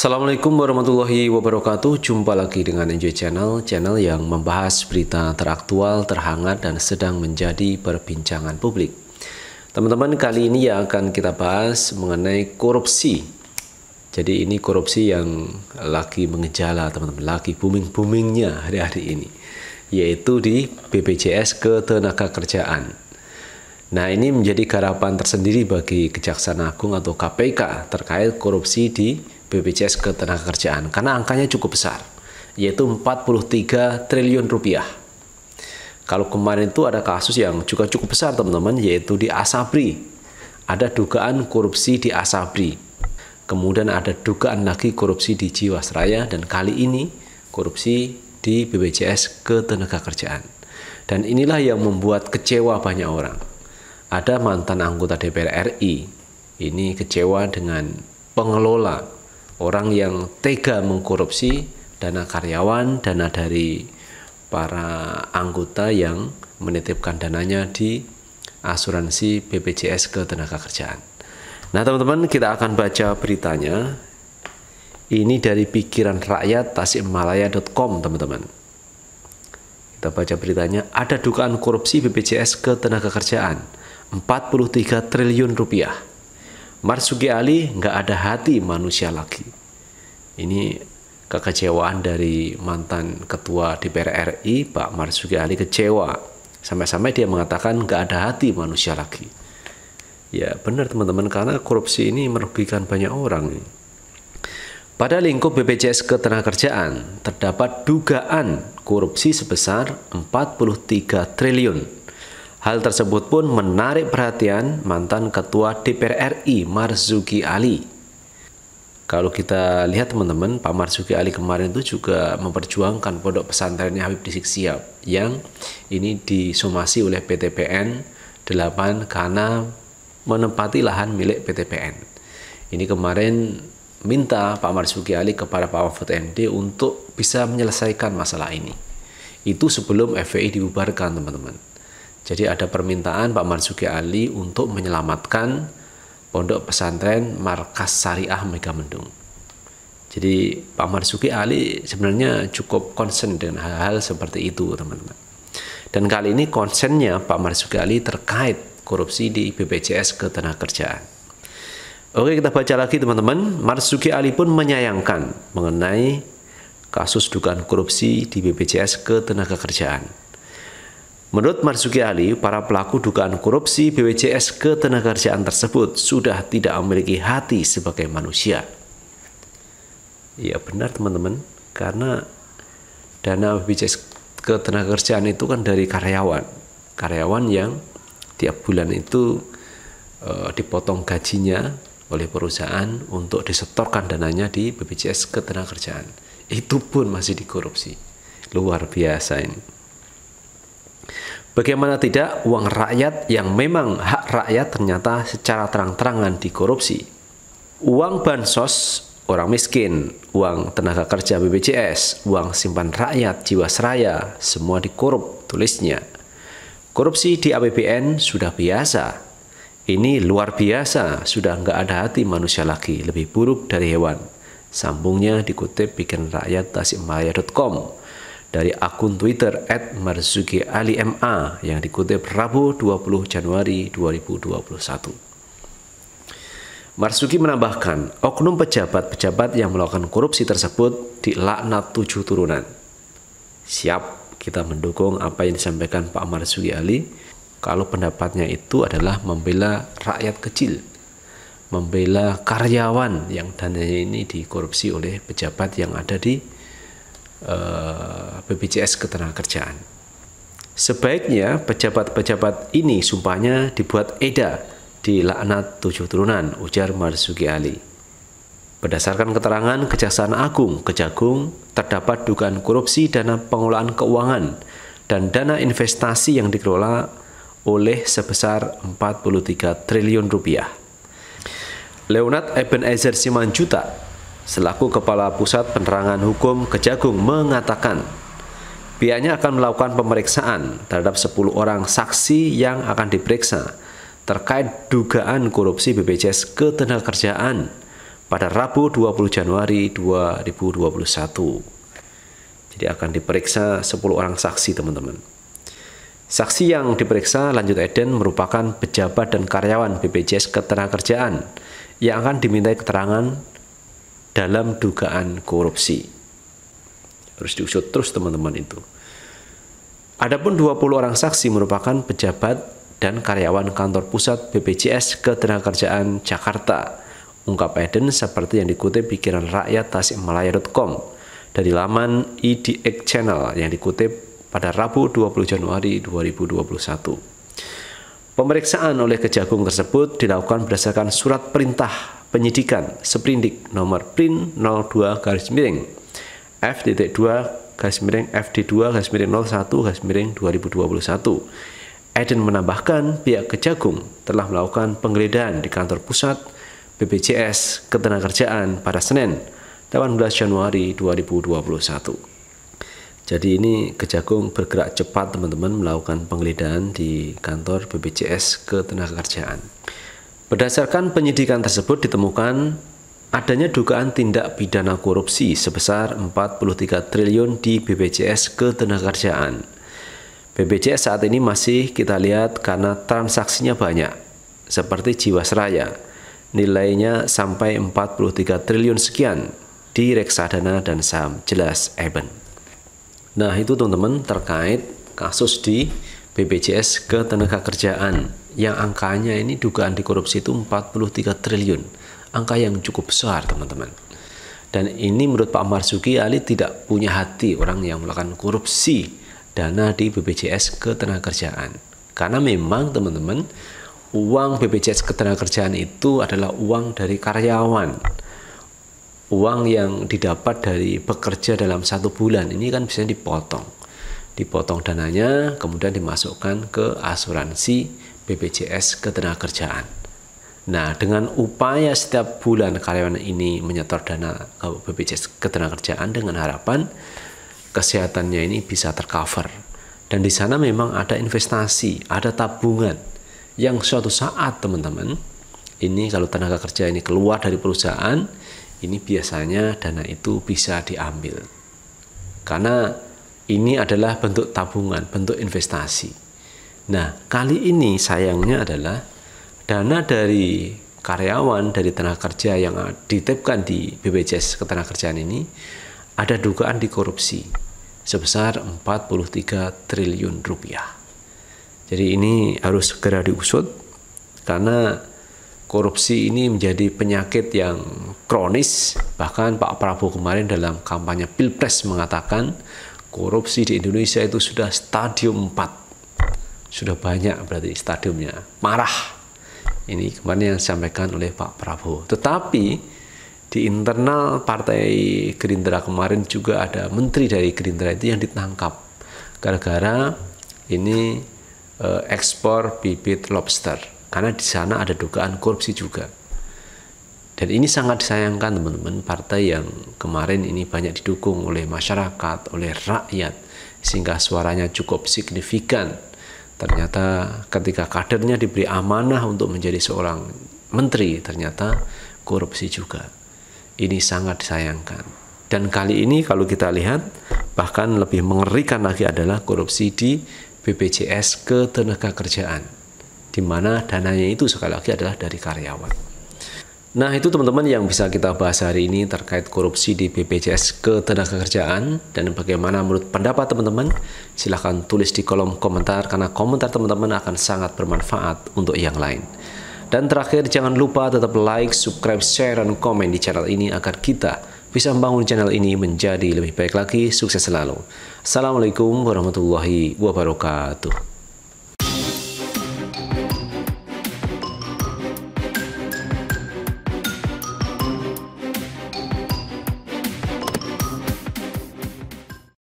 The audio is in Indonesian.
Assalamualaikum warahmatullahi wabarakatuh Jumpa lagi dengan Enjoy Channel Channel yang membahas berita teraktual, terhangat, dan sedang menjadi perbincangan publik Teman-teman kali ini yang akan kita bahas mengenai korupsi Jadi ini korupsi yang lagi mengejala teman-teman Lagi booming-boomingnya hari-hari ini Yaitu di BPJS Ketenaga Kerjaan Nah ini menjadi garapan tersendiri bagi Kejaksaan Agung atau KPK terkait korupsi di BPJS Ketenagakerjaan karena angkanya cukup besar, yaitu 43 triliun rupiah. Kalau kemarin itu ada kasus yang juga cukup besar teman-teman, yaitu di Asabri. Ada dugaan korupsi di Asabri. Kemudian ada dugaan lagi korupsi di Jiwasraya dan kali ini korupsi di BPJS Ketenagakerjaan. Dan inilah yang membuat kecewa banyak orang. Ada mantan anggota DPR RI, ini kecewa dengan pengelola orang yang tega mengkorupsi dana karyawan, dana dari para anggota yang menitipkan dananya di asuransi BPJS Ketenagakerjaan. Nah, teman-teman, kita akan baca beritanya. Ini dari pikiran rakyat tasikmalaya.com, teman-teman. Kita baca beritanya, ada dugaan korupsi BPJS Ketenagakerjaan 43 triliun rupiah. Marsugi Ali nggak ada hati manusia lagi. Ini kekecewaan dari mantan ketua DPR RI Pak Marsugi Ali kecewa. Sampai-sampai dia mengatakan nggak ada hati manusia lagi. Ya benar teman-teman karena korupsi ini merugikan banyak orang. Pada lingkup BPJS Ketenagakerjaan terdapat dugaan korupsi sebesar 43 triliun Hal tersebut pun menarik perhatian mantan Ketua DPR RI Marzuki Ali. Kalau kita lihat teman-teman, Pak Marzuki Ali kemarin itu juga memperjuangkan pondok pesantrennya Habib Rizik Siap yang ini disomasi oleh PTPN 8 karena menempati lahan milik PTPN. Ini kemarin minta Pak Marzuki Ali kepada Pak Mahfud MD untuk bisa menyelesaikan masalah ini. Itu sebelum FPI dibubarkan teman-teman jadi ada permintaan Pak Marzuki Ali untuk menyelamatkan Pondok Pesantren Markas Syariah Megamendung. Jadi Pak Marzuki Ali sebenarnya cukup konsen dengan hal-hal seperti itu, teman-teman. Dan kali ini konsennya Pak Marzuki Ali terkait korupsi di BPJS Ketenagakerjaan. Oke kita baca lagi teman-teman Marzuki Ali pun menyayangkan mengenai kasus dugaan korupsi di BPJS Ketenagakerjaan. Menurut Marzuki Ali, para pelaku dugaan korupsi BPJS ketenagakerjaan tersebut sudah tidak memiliki hati sebagai manusia. Ya benar teman-teman, karena dana BPJS ketenagakerjaan itu kan dari karyawan. Karyawan yang tiap bulan itu e, dipotong gajinya oleh perusahaan untuk disetorkan dananya di BPJS ketenagakerjaan. Itu pun masih dikorupsi. Luar biasa ini. Bagaimana tidak uang rakyat yang memang hak rakyat ternyata secara terang-terangan dikorupsi. Uang bansos orang miskin, uang tenaga kerja BPJS, uang simpan rakyat jiwa Jiwasraya, semua dikorup tulisnya. Korupsi di APBN sudah biasa. Ini luar biasa, sudah nggak ada hati manusia lagi, lebih buruk dari hewan. Sambungnya dikutip bikin rakyat tasikmalaya.com dari akun Twitter @marzuki_ali_ma yang dikutip Rabu 20 Januari 2021. Marzuki menambahkan, oknum pejabat-pejabat yang melakukan korupsi tersebut dilaknat tujuh turunan. Siap kita mendukung apa yang disampaikan Pak Marzuki Ali kalau pendapatnya itu adalah membela rakyat kecil, membela karyawan yang dananya ini dikorupsi oleh pejabat yang ada di Eh, BPJS Ketenagakerjaan. Sebaiknya pejabat-pejabat ini sumpahnya dibuat eda di laknat tujuh turunan, ujar Marzuki Ali. Berdasarkan keterangan Kejaksaan Agung, Kejagung, terdapat dugaan korupsi dana pengelolaan keuangan dan dana investasi yang dikelola oleh sebesar 43 triliun rupiah. Leonard Ebenezer Simanjuta selaku Kepala Pusat Penerangan Hukum Kejagung mengatakan pihaknya akan melakukan pemeriksaan terhadap 10 orang saksi yang akan diperiksa terkait dugaan korupsi BPJS Ketenagakerjaan pada Rabu 20 Januari 2021. Jadi akan diperiksa 10 orang saksi teman-teman. Saksi yang diperiksa lanjut Eden merupakan pejabat dan karyawan BPJS Ketenagakerjaan yang akan dimintai keterangan dalam dugaan korupsi. Harus diusut terus teman-teman itu. Adapun 20 orang saksi merupakan pejabat dan karyawan kantor pusat BPJS Ketenagakerjaan Jakarta. Ungkap Eden seperti yang dikutip pikiran rakyat tasikmalaya.com dari laman IDX e Channel yang dikutip pada Rabu 20 Januari 2021. Pemeriksaan oleh kejagung tersebut dilakukan berdasarkan surat perintah penyidikan seprindik nomor PRIN 02 garis miring F.2 garis miring FD2 garis miring 01 garis miring 2021. Eden menambahkan pihak kejagung telah melakukan penggeledahan di kantor pusat BPJS Ketenagakerjaan pada Senin 18 Januari 2021. Jadi ini Kejagung bergerak cepat teman-teman melakukan penggeledahan di kantor BPJS Ketenagakerjaan. Berdasarkan penyidikan tersebut ditemukan adanya dugaan tindak pidana korupsi sebesar 43 triliun di BPJS Ketenagakerjaan. BPJS saat ini masih kita lihat karena transaksinya banyak, seperti Jiwasraya, nilainya sampai 43 triliun sekian di reksadana dan saham jelas Eben. Nah itu teman-teman terkait kasus di BPJS Ketenagakerjaan yang angkanya ini dugaan korupsi itu 43 triliun. Angka yang cukup besar teman-teman. Dan ini menurut Pak Marzuki Ali tidak punya hati orang yang melakukan korupsi dana di BPJS Ketenagakerjaan. Karena memang teman-teman uang BPJS Ketenagakerjaan itu adalah uang dari karyawan uang yang didapat dari bekerja dalam satu bulan ini kan bisa dipotong dipotong dananya kemudian dimasukkan ke asuransi BPJS ketenagakerjaan nah dengan upaya setiap bulan karyawan ini menyetor dana ke BPJS ketenagakerjaan dengan harapan kesehatannya ini bisa tercover dan di sana memang ada investasi ada tabungan yang suatu saat teman-teman ini kalau tenaga kerja ini keluar dari perusahaan ini biasanya dana itu bisa diambil. Karena ini adalah bentuk tabungan, bentuk investasi. Nah, kali ini sayangnya adalah dana dari karyawan dari tenaga kerja yang ditetapkan di BPJS Ketenagakerjaan ini ada dugaan dikorupsi sebesar 43 triliun rupiah. Jadi ini harus segera diusut karena korupsi ini menjadi penyakit yang kronis. Bahkan Pak Prabowo kemarin dalam kampanye Pilpres mengatakan korupsi di Indonesia itu sudah stadium 4. Sudah banyak berarti stadiumnya. Marah. Ini kemarin yang disampaikan oleh Pak Prabowo. Tetapi di internal Partai Gerindra kemarin juga ada menteri dari Gerindra itu yang ditangkap gara-gara ini eh, ekspor bibit lobster karena di sana ada dugaan korupsi juga. Dan ini sangat disayangkan teman-teman, partai yang kemarin ini banyak didukung oleh masyarakat, oleh rakyat, sehingga suaranya cukup signifikan. Ternyata ketika kadernya diberi amanah untuk menjadi seorang menteri, ternyata korupsi juga. Ini sangat disayangkan. Dan kali ini kalau kita lihat, bahkan lebih mengerikan lagi adalah korupsi di BPJS ketenagakerjaan. kerjaan di mana dananya itu sekali lagi adalah dari karyawan. Nah, itu teman-teman yang bisa kita bahas hari ini terkait korupsi di BPJS Ketenagakerjaan dan bagaimana menurut pendapat teman-teman. Silahkan tulis di kolom komentar karena komentar teman-teman akan sangat bermanfaat untuk yang lain. Dan terakhir, jangan lupa tetap like, subscribe, share, dan komen di channel ini agar kita bisa membangun channel ini menjadi lebih baik lagi. Sukses selalu. Assalamualaikum warahmatullahi wabarakatuh.